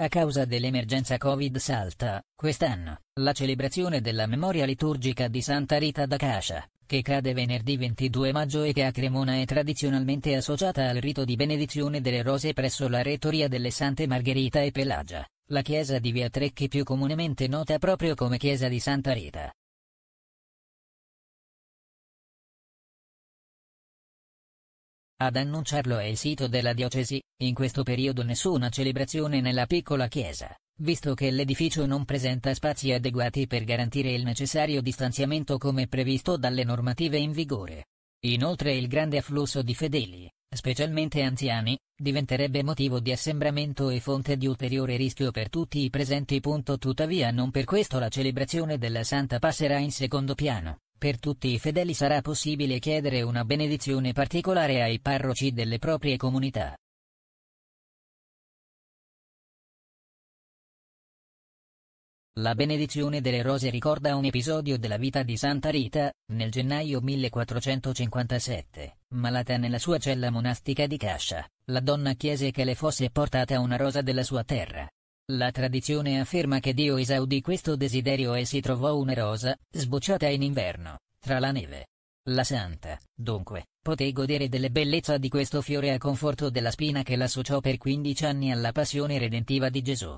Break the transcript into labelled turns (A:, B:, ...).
A: A causa dell'emergenza Covid salta, quest'anno, la celebrazione della memoria liturgica di Santa Rita d'Acacia, che cade venerdì 22 maggio e che a Cremona è tradizionalmente associata al rito di benedizione delle rose presso la Rettoria delle Sante Margherita e Pelagia, la chiesa di Via Trecchi più
B: comunemente nota proprio come chiesa di Santa Rita. Ad annunciarlo è il sito della
A: diocesi, in questo periodo nessuna celebrazione nella piccola chiesa, visto che l'edificio non presenta spazi adeguati per garantire il necessario distanziamento come previsto dalle normative in vigore. Inoltre il grande afflusso di fedeli, specialmente anziani, diventerebbe motivo di assembramento e fonte di ulteriore rischio per tutti i presenti. Tuttavia non per questo la celebrazione della Santa passerà in secondo piano. Per tutti i fedeli
B: sarà possibile chiedere una benedizione particolare ai parroci delle proprie comunità. La benedizione delle rose ricorda un episodio della vita di Santa Rita, nel gennaio
A: 1457, malata nella sua cella monastica di Cascia, la donna chiese che le fosse portata una rosa della sua terra. La tradizione afferma che Dio esaudì questo desiderio e si trovò una rosa, sbocciata in inverno, tra la neve. La santa, dunque, poté godere della bellezza di questo fiore a conforto della spina
B: che l'associò per 15 anni alla passione redentiva di Gesù.